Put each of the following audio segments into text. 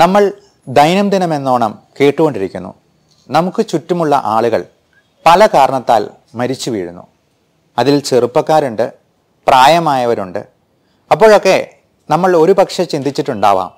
നമ്മൾ ദൈനംദിനം എന്നോണം കേട്ടുകൊണ്ടിരിക്കുന്നു നമുക്ക് ചുറ്റുമുള്ള ആളുകൾ പല കാരണത്താൽ മരിച്ചു വീഴുന്നു അതിൽ ചെറുപ്പക്കാരുണ്ട് പ്രായമായവരുണ്ട് അപ്പോഴൊക്കെ നമ്മൾ ഒരു പക്ഷേ ചിന്തിച്ചിട്ടുണ്ടാവാം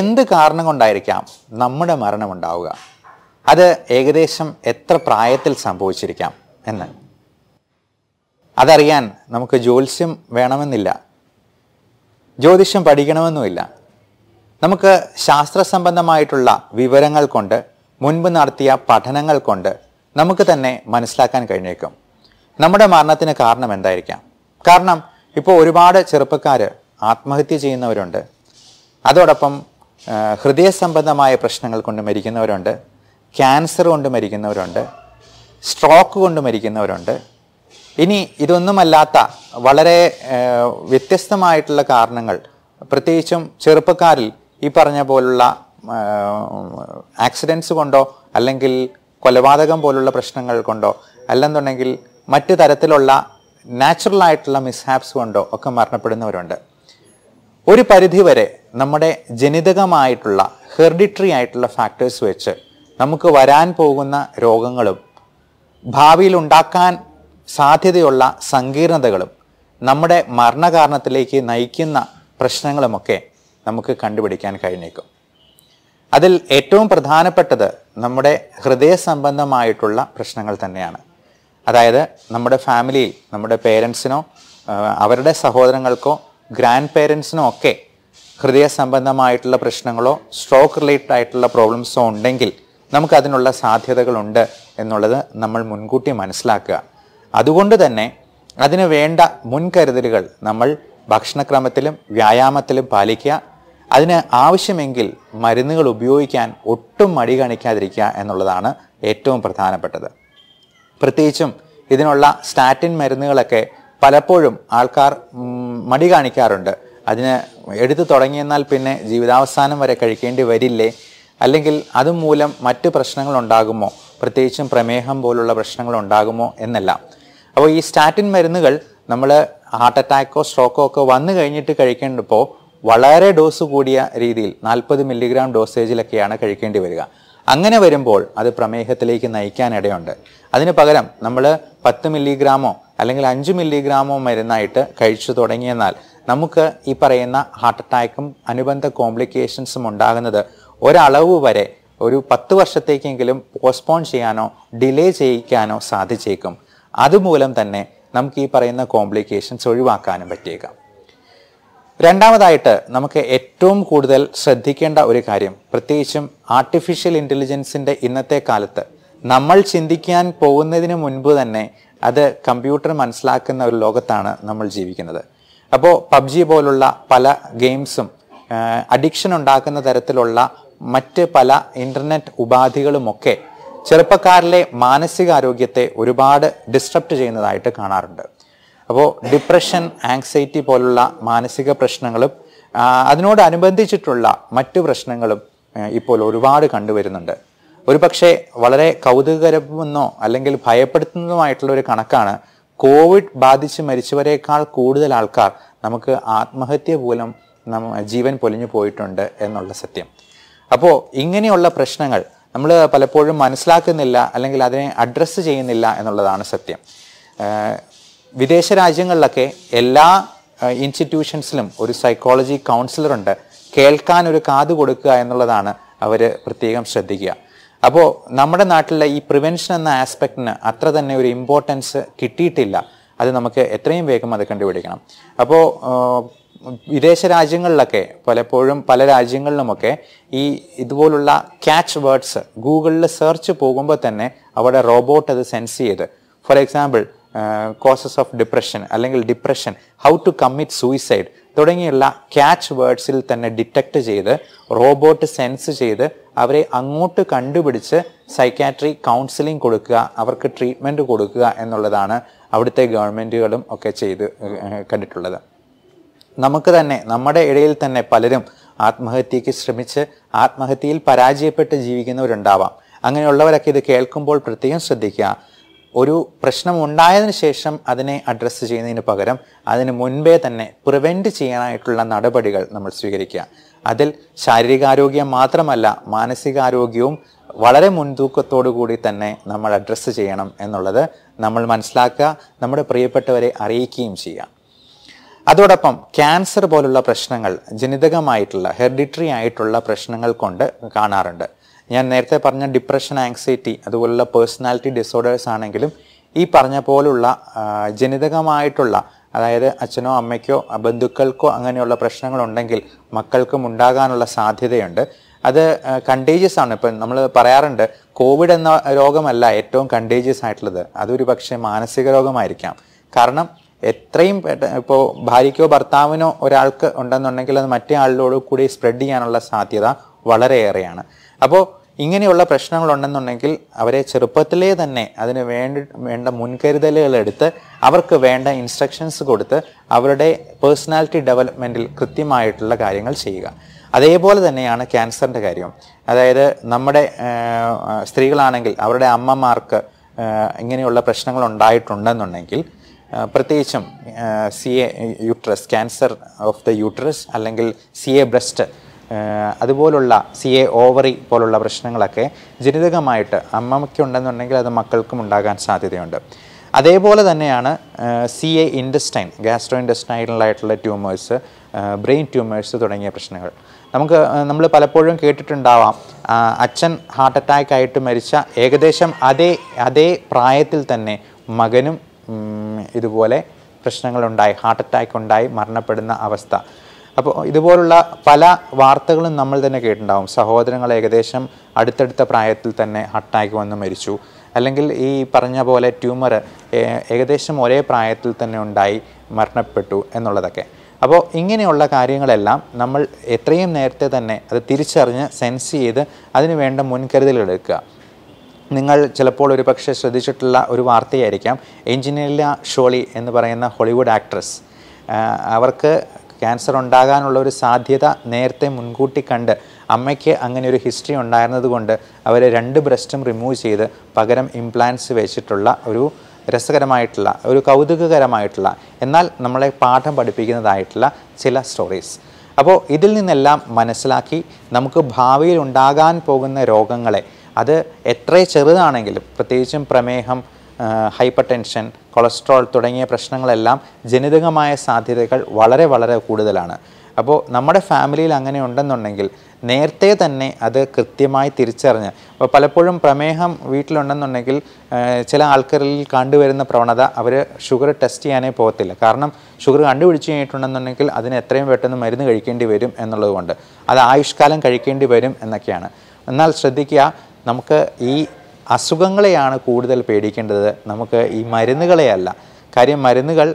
എന്ത് കാരണം കൊണ്ടായിരിക്കാം നമ്മുടെ മരണമുണ്ടാവുക അത് ഏകദേശം എത്ര പ്രായത്തിൽ സംഭവിച്ചിരിക്കാം എന്ന് അതറിയാൻ നമുക്ക് ജ്യോത്സ്യം വേണമെന്നില്ല ജ്യോതിഷം പഠിക്കണമെന്നുമില്ല നമുക്ക് ശാസ്ത്രസംബന്ധമായിട്ടുള്ള വിവരങ്ങൾ കൊണ്ട് മുൻപ് നടത്തിയ പഠനങ്ങൾ കൊണ്ട് നമുക്ക് തന്നെ മനസ്സിലാക്കാൻ കഴിഞ്ഞേക്കും നമ്മുടെ മരണത്തിന് കാരണം എന്തായിരിക്കാം കാരണം ഇപ്പോൾ ഒരുപാട് ചെറുപ്പക്കാർ ആത്മഹത്യ ചെയ്യുന്നവരുണ്ട് അതോടൊപ്പം ഹൃദയ സംബന്ധമായ പ്രശ്നങ്ങൾ കൊണ്ട് മരിക്കുന്നവരുണ്ട് ക്യാൻസർ കൊണ്ട് മരിക്കുന്നവരുണ്ട് സ്ട്രോക്ക് കൊണ്ട് മരിക്കുന്നവരുണ്ട് ഇനി ഇതൊന്നുമല്ലാത്ത വളരെ വ്യത്യസ്തമായിട്ടുള്ള കാരണങ്ങൾ പ്രത്യേകിച്ചും ചെറുപ്പക്കാരിൽ ഈ പറഞ്ഞ പോലുള്ള ആക്സിഡൻസ് കൊണ്ടോ അല്ലെങ്കിൽ കൊലപാതകം പോലുള്ള പ്രശ്നങ്ങൾ കൊണ്ടോ അല്ലെന്നുണ്ടെങ്കിൽ മറ്റു തരത്തിലുള്ള നാച്ചുറൽ ആയിട്ടുള്ള മിസ്ഹാപ്സ് കൊണ്ടോ ഒക്കെ മരണപ്പെടുന്നവരുണ്ട് ഒരു പരിധിവരെ നമ്മുടെ ജനിതകമായിട്ടുള്ള ഹെർഡിറ്ററി ആയിട്ടുള്ള ഫാക്ടേഴ്സ് വെച്ച് നമുക്ക് വരാൻ പോകുന്ന രോഗങ്ങളും ഭാവിയിൽ ഉണ്ടാക്കാൻ സാധ്യതയുള്ള സങ്കീർണതകളും നമ്മുടെ മരണകാരണത്തിലേക്ക് നയിക്കുന്ന പ്രശ്നങ്ങളുമൊക്കെ നമുക്ക് കണ്ടുപിടിക്കാൻ കഴിഞ്ഞേക്കും അതിൽ ഏറ്റവും പ്രധാനപ്പെട്ടത് നമ്മുടെ ഹൃദയ സംബന്ധമായിട്ടുള്ള പ്രശ്നങ്ങൾ തന്നെയാണ് അതായത് നമ്മുടെ ഫാമിലിയിൽ നമ്മുടെ പേരൻസിനോ അവരുടെ സഹോദരങ്ങൾക്കോ ഗ്രാൻഡ് പേരൻസിനോ ഒക്കെ ഹൃദയ സംബന്ധമായിട്ടുള്ള പ്രശ്നങ്ങളോ സ്ട്രോക്ക് റിലേറ്റഡ് ആയിട്ടുള്ള പ്രോബ്ലംസോ ഉണ്ടെങ്കിൽ നമുക്കതിനുള്ള സാധ്യതകളുണ്ട് എന്നുള്ളത് നമ്മൾ മുൻകൂട്ടി മനസ്സിലാക്കുക അതുകൊണ്ട് തന്നെ അതിന് വേണ്ട മുൻകരുതലുകൾ നമ്മൾ ഭക്ഷണക്രമത്തിലും വ്യായാമത്തിലും പാലിക്കുക അതിന് ആവശ്യമെങ്കിൽ മരുന്നുകൾ ഉപയോഗിക്കാൻ ഒട്ടും മടി കാണിക്കാതിരിക്കുക എന്നുള്ളതാണ് ഏറ്റവും പ്രധാനപ്പെട്ടത് പ്രത്യേകിച്ചും ഇതിനുള്ള സ്റ്റാറ്റിൻ മരുന്നുകളൊക്കെ പലപ്പോഴും ആൾക്കാർ മടി കാണിക്കാറുണ്ട് അതിന് എടുത്തു തുടങ്ങിയെന്നാൽ പിന്നെ ജീവിതാവസാനം വരെ കഴിക്കേണ്ടി വരില്ലേ അല്ലെങ്കിൽ അതുമൂലം മറ്റ് പ്രശ്നങ്ങൾ ഉണ്ടാകുമോ പ്രത്യേകിച്ചും പ്രമേഹം പോലുള്ള പ്രശ്നങ്ങൾ ഉണ്ടാകുമോ എന്നെല്ലാം അപ്പോൾ ഈ സ്റ്റാറ്റിൻ മരുന്നുകൾ നമ്മൾ ഹാർട്ട് അറ്റാക്കോ സ്ട്രോക്കോ ഒക്കെ വന്നു കഴിഞ്ഞിട്ട് കഴിക്കേണ്ടപ്പോൾ വളരെ ഡോസ് കൂടിയ രീതിയിൽ നാൽപ്പത് മില്ലിഗ്രാം ഡോസേജിലൊക്കെയാണ് കഴിക്കേണ്ടി വരിക അങ്ങനെ വരുമ്പോൾ അത് പ്രമേഹത്തിലേക്ക് നയിക്കാനിടയുണ്ട് അതിന് പകരം നമ്മൾ പത്ത് മില്ലിഗ്രാമോ അല്ലെങ്കിൽ അഞ്ച് മില്ലിഗ്രാമോ മരുന്നായിട്ട് കഴിച്ചു തുടങ്ങിയെന്നാൽ നമുക്ക് ഈ പറയുന്ന ഹാർട്ട് അറ്റാക്കും അനുബന്ധ കോംപ്ലിക്കേഷൻസും ഉണ്ടാകുന്നത് ഒരളവ് വരെ ഒരു പത്ത് വർഷത്തേക്കെങ്കിലും പോസ്റ്റ്പോൺ ചെയ്യാനോ ഡിലേ ചെയ്യിക്കാനോ സാധിച്ചേക്കും അതുമൂലം തന്നെ നമുക്ക് ഈ പറയുന്ന കോംപ്ലിക്കേഷൻസ് ഒഴിവാക്കാനും പറ്റിയേക്കാം രണ്ടാമതായിട്ട് നമുക്ക് ഏറ്റവും കൂടുതൽ ശ്രദ്ധിക്കേണ്ട ഒരു കാര്യം പ്രത്യേകിച്ചും ആർട്ടിഫിഷ്യൽ ഇൻ്റലിജൻസിൻ്റെ ഇന്നത്തെ കാലത്ത് നമ്മൾ ചിന്തിക്കാൻ പോകുന്നതിന് മുൻപ് തന്നെ അത് കമ്പ്യൂട്ടർ മനസ്സിലാക്കുന്ന ഒരു ലോകത്താണ് നമ്മൾ ജീവിക്കുന്നത് അപ്പോൾ പബ്ജി പോലുള്ള പല ഗെയിംസും അഡിക്ഷൻ ഉണ്ടാക്കുന്ന തരത്തിലുള്ള മറ്റ് പല ഇൻ്റർനെറ്റ് ഉപാധികളുമൊക്കെ ചെറുപ്പക്കാരിലെ മാനസികാരോഗ്യത്തെ ഒരുപാട് ഡിസ്റ്റർബ് ചെയ്യുന്നതായിട്ട് കാണാറുണ്ട് അപ്പോൾ ഡിപ്രഷൻ ആങ്സൈറ്റി പോലുള്ള മാനസിക പ്രശ്നങ്ങളും അതിനോടനുബന്ധിച്ചിട്ടുള്ള മറ്റു പ്രശ്നങ്ങളും ഇപ്പോൾ ഒരുപാട് കണ്ടുവരുന്നുണ്ട് ഒരു പക്ഷേ വളരെ കൗതുകകരമെന്നോ അല്ലെങ്കിൽ ഭയപ്പെടുത്തുന്നതുമായിട്ടുള്ള ഒരു കണക്കാണ് കോവിഡ് ബാധിച്ച് മരിച്ചവരെക്കാൾ കൂടുതൽ ആൾക്കാർ നമുക്ക് ആത്മഹത്യ നമ്മ ജീവൻ പൊലിഞ്ഞു പോയിട്ടുണ്ട് എന്നുള്ള സത്യം അപ്പോൾ ഇങ്ങനെയുള്ള പ്രശ്നങ്ങൾ നമ്മൾ പലപ്പോഴും മനസ്സിലാക്കുന്നില്ല അല്ലെങ്കിൽ അതിനെ അഡ്രസ്സ് ചെയ്യുന്നില്ല എന്നുള്ളതാണ് സത്യം വിദേശ രാജ്യങ്ങളിലൊക്കെ എല്ലാ ഇൻസ്റ്റിറ്റ്യൂഷൻസിലും ഒരു സൈക്കോളജി കൗൺസിലറുണ്ട് കേൾക്കാൻ ഒരു കാത് കൊടുക്കുക എന്നുള്ളതാണ് അവർ പ്രത്യേകം ശ്രദ്ധിക്കുക അപ്പോൾ നമ്മുടെ നാട്ടിലെ ഈ പ്രിവെൻഷൻ എന്ന ആസ്പെക്റ്റിന് അത്ര തന്നെ ഒരു ഇമ്പോർട്ടൻസ് കിട്ടിയിട്ടില്ല അത് നമുക്ക് എത്രയും വേഗം അത് കണ്ടുപിടിക്കണം അപ്പോൾ വിദേശ രാജ്യങ്ങളിലൊക്കെ പലപ്പോഴും പല രാജ്യങ്ങളിലുമൊക്കെ ഈ ഇതുപോലുള്ള ക്യാച്ച് വേർഡ്സ് ഗൂഗിളിൽ സെർച്ച് പോകുമ്പോൾ തന്നെ അവിടെ റോബോട്ട് അത് സെൻസ് ചെയ്ത് for example causes of depression അല്ലെങ്കിൽ depression how to commit suicide തുടങ്ങിയുള്ള ക്യാച്ച് വേർഡ്സിൽ തന്നെ ഡിറ്റക്ട് ചെയ്ത് റോബോട്ട് സെൻസ് ചെയ്ത് അവരെ അങ്ങോട്ട് കണ്ടുപിടിച്ച് സൈക്കാട്രി കൗൺസിലിംഗ് കൊടുക്കുക അവർക്ക് ട്രീറ്റ്മെൻറ്റ് കൊടുക്കുക എന്നുള്ളതാണ് അവിടുത്തെ ഗവൺമെൻറ്റുകളും ഒക്കെ ചെയ്ത് കണ്ടിട്ടുള്ളത് നമുക്ക് തന്നെ നമ്മുടെ ഇടയിൽ തന്നെ പലരും ആത്മഹത്യയ്ക്ക് ശ്രമിച്ച് ആത്മഹത്യയിൽ പരാജയപ്പെട്ട് ജീവിക്കുന്നവരുണ്ടാവാം അങ്ങനെയുള്ളവരൊക്കെ ഇത് കേൾക്കുമ്പോൾ പ്രത്യേകം ശ്രദ്ധിക്കുക ഒരു പ്രശ്നം ഉണ്ടായതിന് ശേഷം അതിനെ അഡ്രസ്സ് ചെയ്യുന്നതിന് പകരം അതിന് മുൻപേ തന്നെ പ്രിവെൻറ്റ് ചെയ്യാനായിട്ടുള്ള നടപടികൾ നമ്മൾ സ്വീകരിക്കുക അതിൽ ശാരീരികാരോഗ്യം മാത്രമല്ല മാനസികാരോഗ്യവും വളരെ മുൻതൂക്കത്തോടു കൂടി തന്നെ നമ്മൾ അഡ്രസ്സ് ചെയ്യണം എന്നുള്ളത് നമ്മൾ മനസ്സിലാക്കുക നമ്മുടെ പ്രിയപ്പെട്ടവരെ അറിയിക്കുകയും ചെയ്യുക അതോടൊപ്പം ക്യാൻസർ പോലുള്ള പ്രശ്നങ്ങൾ ജനിതകമായിട്ടുള്ള ഹെറിഡിറ്ററി ആയിട്ടുള്ള പ്രശ്നങ്ങൾ കൊണ്ട് കാണാറുണ്ട് ഞാൻ നേരത്തെ പറഞ്ഞ ഡിപ്രഷൻ ആങ്സൈറ്റി അതുപോലുള്ള പേഴ്സണാലിറ്റി ഡിസോർഡേഴ്സ് ആണെങ്കിലും ഈ പറഞ്ഞ പോലുള്ള ജനിതകമായിട്ടുള്ള അതായത് അച്ഛനോ അമ്മയ്ക്കോ ബന്ധുക്കൾക്കോ അങ്ങനെയുള്ള പ്രശ്നങ്ങളുണ്ടെങ്കിൽ മക്കൾക്കും ഉണ്ടാകാനുള്ള സാധ്യതയുണ്ട് അത് കണ്ടേജിയസ് ആണ് ഇപ്പം നമ്മൾ പറയാറുണ്ട് കോവിഡ് എന്ന രോഗമല്ല ഏറ്റവും കണ്ടേജിയസ് ആയിട്ടുള്ളത് അതൊരു പക്ഷേ മാനസിക രോഗമായിരിക്കാം കാരണം എത്രയും ഇപ്പോൾ ഭാര്യയ്ക്കോ ഭർത്താവിനോ ഒരാൾക്ക് ഉണ്ടെന്നുണ്ടെങ്കിൽ അത് മറ്റേ ആളിലോട് കൂടി സ്പ്രെഡ് ചെയ്യാനുള്ള സാധ്യത വളരെയേറെയാണ് അപ്പോൾ ഇങ്ങനെയുള്ള പ്രശ്നങ്ങളുണ്ടെന്നുണ്ടെങ്കിൽ അവരെ ചെറുപ്പത്തിലേ തന്നെ അതിന് വേണ്ടി വേണ്ട മുൻകരുതലുകൾ എടുത്ത് അവർക്ക് വേണ്ട ഇൻസ്ട്രക്ഷൻസ് കൊടുത്ത് അവരുടെ പേഴ്സണാലിറ്റി ഡെവലപ്മെൻറ്റിൽ കൃത്യമായിട്ടുള്ള കാര്യങ്ങൾ ചെയ്യുക അതേപോലെ തന്നെയാണ് ക്യാൻസറിൻ്റെ കാര്യം അതായത് നമ്മുടെ സ്ത്രീകളാണെങ്കിൽ അവരുടെ അമ്മമാർക്ക് ഇങ്ങനെയുള്ള പ്രശ്നങ്ങൾ ഉണ്ടായിട്ടുണ്ടെന്നുണ്ടെങ്കിൽ പ്രത്യേകിച്ചും C A uterus cancer of the uterus അല്ലെങ്കിൽ സി എ ബ്രസ്റ്റ് അതുപോലുള്ള സി എ ഓവറി പോലുള്ള പ്രശ്നങ്ങളൊക്കെ ജനിതകമായിട്ട് ഉണ്ടെന്നുണ്ടെങ്കിൽ അത് മക്കൾക്കും ഉണ്ടാകാൻ സാധ്യതയുണ്ട് അതേപോലെ തന്നെയാണ് സി എ ഇൻഡസ്റ്റൈൻ ഗ്യാസ്ട്രോ ഇൻഡസ്റ്റൈനലായിട്ടുള്ള ട്യൂമേഴ്സ് ബ്രെയിൻ ട്യൂമേഴ്സ് തുടങ്ങിയ പ്രശ്നങ്ങൾ നമുക്ക് നമ്മൾ പലപ്പോഴും കേട്ടിട്ടുണ്ടാവാം അച്ഛൻ ഹാർട്ട് അറ്റാക്ക് ആയിട്ട് മരിച്ച ഏകദേശം അതേ അതേ പ്രായത്തിൽ തന്നെ മകനും ഇതുപോലെ പ്രശ്നങ്ങളുണ്ടായി ഹാർട്ട് അറ്റാക്ക് ഉണ്ടായി മരണപ്പെടുന്ന അവസ്ഥ അപ്പോൾ ഇതുപോലുള്ള പല വാർത്തകളും നമ്മൾ തന്നെ കേട്ടിട്ടുണ്ടാവും സഹോദരങ്ങൾ ഏകദേശം അടുത്തടുത്ത പ്രായത്തിൽ തന്നെ അട്ടാക്ക് വന്ന് മരിച്ചു അല്ലെങ്കിൽ ഈ പറഞ്ഞ പോലെ ട്യൂമർ ഏകദേശം ഒരേ പ്രായത്തിൽ തന്നെ ഉണ്ടായി മരണപ്പെട്ടു എന്നുള്ളതൊക്കെ അപ്പോൾ ഇങ്ങനെയുള്ള കാര്യങ്ങളെല്ലാം നമ്മൾ എത്രയും നേരത്തെ തന്നെ അത് തിരിച്ചറിഞ്ഞ് സെൻസ് ചെയ്ത് അതിന് വേണ്ട മുൻകരുതലെടുക്കുക നിങ്ങൾ ചിലപ്പോൾ ഒരു പക്ഷേ ശ്രദ്ധിച്ചിട്ടുള്ള ഒരു വാർത്തയായിരിക്കാം എഞ്ചിനീല ഷോളി എന്ന് പറയുന്ന ഹോളിവുഡ് ആക്ട്രസ് അവർക്ക് ക്യാൻസർ ഉണ്ടാകാനുള്ള ഒരു സാധ്യത നേരത്തെ മുൻകൂട്ടി കണ്ട് അമ്മയ്ക്ക് അങ്ങനെ ഒരു ഹിസ്റ്ററി ഉണ്ടായിരുന്നതുകൊണ്ട് അവർ രണ്ട് ബ്രസ്റ്റും റിമൂവ് ചെയ്ത് പകരം ഇംപ്ലാൻസ് വെച്ചിട്ടുള്ള ഒരു രസകരമായിട്ടുള്ള ഒരു കൗതുകകരമായിട്ടുള്ള എന്നാൽ നമ്മളെ പാഠം പഠിപ്പിക്കുന്നതായിട്ടുള്ള ചില സ്റ്റോറീസ് അപ്പോൾ ഇതിൽ നിന്നെല്ലാം മനസ്സിലാക്കി നമുക്ക് ഭാവിയിൽ ഉണ്ടാകാൻ പോകുന്ന രോഗങ്ങളെ അത് എത്ര ചെറുതാണെങ്കിലും പ്രത്യേകിച്ചും പ്രമേഹം ഹൈപ്പർ ടെൻഷൻ കൊളസ്ട്രോൾ തുടങ്ങിയ പ്രശ്നങ്ങളെല്ലാം ജനിതകമായ സാധ്യതകൾ വളരെ വളരെ കൂടുതലാണ് അപ്പോൾ നമ്മുടെ ഫാമിലിയിൽ അങ്ങനെ ഉണ്ടെന്നുണ്ടെങ്കിൽ നേരത്തെ തന്നെ അത് കൃത്യമായി തിരിച്ചറിഞ്ഞ് അപ്പോൾ പലപ്പോഴും പ്രമേഹം വീട്ടിലുണ്ടെന്നുണ്ടെങ്കിൽ ചില ആൾക്കാരിൽ കണ്ടുവരുന്ന പ്രവണത അവർ ഷുഗർ ടെസ്റ്റ് ചെയ്യാനേ പോകത്തില്ല കാരണം ഷുഗർ കണ്ടുപിടിച്ച് കഴിഞ്ഞിട്ടുണ്ടെന്നുണ്ടെങ്കിൽ അതിന് എത്രയും പെട്ടെന്ന് മരുന്ന് കഴിക്കേണ്ടി വരും എന്നുള്ളതുകൊണ്ട് അത് ആയുഷ്കാലം കഴിക്കേണ്ടി വരും എന്നൊക്കെയാണ് എന്നാൽ ശ്രദ്ധിക്കുക നമുക്ക് ഈ അസുഖങ്ങളെയാണ് കൂടുതൽ പേടിക്കേണ്ടത് നമുക്ക് ഈ മരുന്നുകളെയല്ല കാര്യം മരുന്നുകൾ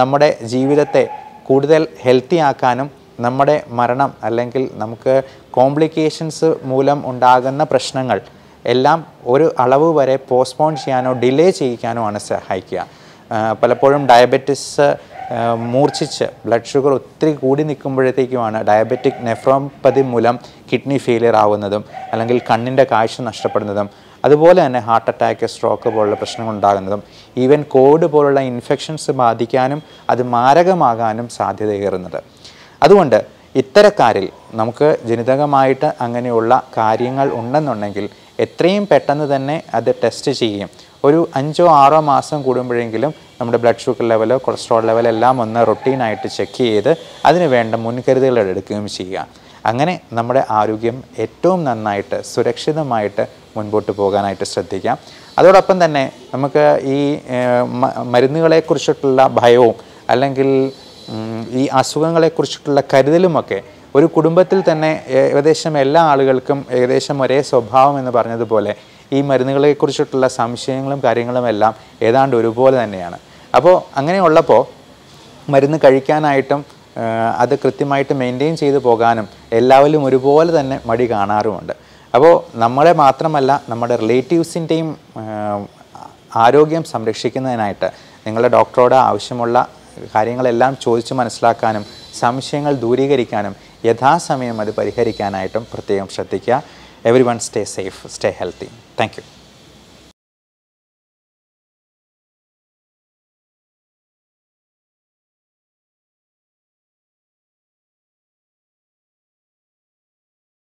നമ്മുടെ ജീവിതത്തെ കൂടുതൽ ഹെൽത്തി ആക്കാനും നമ്മുടെ മരണം അല്ലെങ്കിൽ നമുക്ക് കോംപ്ലിക്കേഷൻസ് മൂലം ഉണ്ടാകുന്ന പ്രശ്നങ്ങൾ എല്ലാം ഒരു അളവ് വരെ പോസ്റ്റ്പോൺ ചെയ്യാനോ ഡിലേ ചെയ്യിക്കാനോ ആണ് സഹായിക്കുക പലപ്പോഴും ഡയബറ്റിസ് മൂർച്ഛിച്ച് ബ്ലഡ് ഷുഗർ ഒത്തിരി കൂടി നിൽക്കുമ്പോഴത്തേക്കുമാണ് ഡയബറ്റിക് നെഫ്രോപ്പതി മൂലം കിഡ്നി ഫെയിലിയർ ആവുന്നതും അല്ലെങ്കിൽ കണ്ണിൻ്റെ കാഴ്ച നഷ്ടപ്പെടുന്നതും അതുപോലെ തന്നെ ഹാർട്ട് അറ്റാക്ക് സ്ട്രോക്ക് പോലുള്ള പ്രശ്നങ്ങൾ ഉണ്ടാകുന്നതും ഈവൻ കോവിഡ് പോലുള്ള ഇൻഫെക്ഷൻസ് ബാധിക്കാനും അത് മാരകമാകാനും സാധ്യതയേറുന്നത് അതുകൊണ്ട് ഇത്തരക്കാരിൽ നമുക്ക് ജനിതകമായിട്ട് അങ്ങനെയുള്ള കാര്യങ്ങൾ ഉണ്ടെന്നുണ്ടെങ്കിൽ എത്രയും പെട്ടെന്ന് തന്നെ അത് ടെസ്റ്റ് ചെയ്യും ഒരു അഞ്ചോ ആറോ മാസം കൂടുമ്പോഴെങ്കിലും നമ്മുടെ ബ്ലഡ് ഷുഗർ ലെവലോ കൊളസ്ട്രോൾ ലെവലെല്ലാം എല്ലാം ഒന്ന് റൊട്ടീനായിട്ട് ചെക്ക് ചെയ്ത് അതിന് വേണ്ട മുൻകരുതലുകൾ എടുക്കുകയും ചെയ്യുക അങ്ങനെ നമ്മുടെ ആരോഗ്യം ഏറ്റവും നന്നായിട്ട് സുരക്ഷിതമായിട്ട് മുൻപോട്ട് പോകാനായിട്ട് ശ്രദ്ധിക്കാം അതോടൊപ്പം തന്നെ നമുക്ക് ഈ മരുന്നുകളെക്കുറിച്ചിട്ടുള്ള ഭയവും അല്ലെങ്കിൽ ഈ അസുഖങ്ങളെക്കുറിച്ചിട്ടുള്ള കരുതലുമൊക്കെ ഒരു കുടുംബത്തിൽ തന്നെ ഏകദേശം എല്ലാ ആളുകൾക്കും ഏകദേശം ഒരേ സ്വഭാവം എന്ന് പറഞ്ഞതുപോലെ ഈ മരുന്നുകളെക്കുറിച്ചിട്ടുള്ള സംശയങ്ങളും കാര്യങ്ങളും എല്ലാം ഏതാണ്ട് ഒരുപോലെ തന്നെയാണ് അപ്പോൾ അങ്ങനെയുള്ളപ്പോൾ മരുന്ന് കഴിക്കാനായിട്ടും അത് കൃത്യമായിട്ട് മെയിൻറ്റെയിൻ ചെയ്തു പോകാനും എല്ലാവരിലും ഒരുപോലെ തന്നെ മടി കാണാറുമുണ്ട് അപ്പോൾ നമ്മളെ മാത്രമല്ല നമ്മുടെ റിലേറ്റീവ്സിൻ്റെയും ആരോഗ്യം സംരക്ഷിക്കുന്നതിനായിട്ട് നിങ്ങളുടെ ഡോക്ടറോട് ആവശ്യമുള്ള കാര്യങ്ങളെല്ലാം ചോദിച്ച് മനസ്സിലാക്കാനും സംശയങ്ങൾ ദൂരീകരിക്കാനും യഥാസമയം അത് പരിഹരിക്കാനായിട്ടും പ്രത്യേകം ശ്രദ്ധിക്കുക everyone stay safe stay healthy thank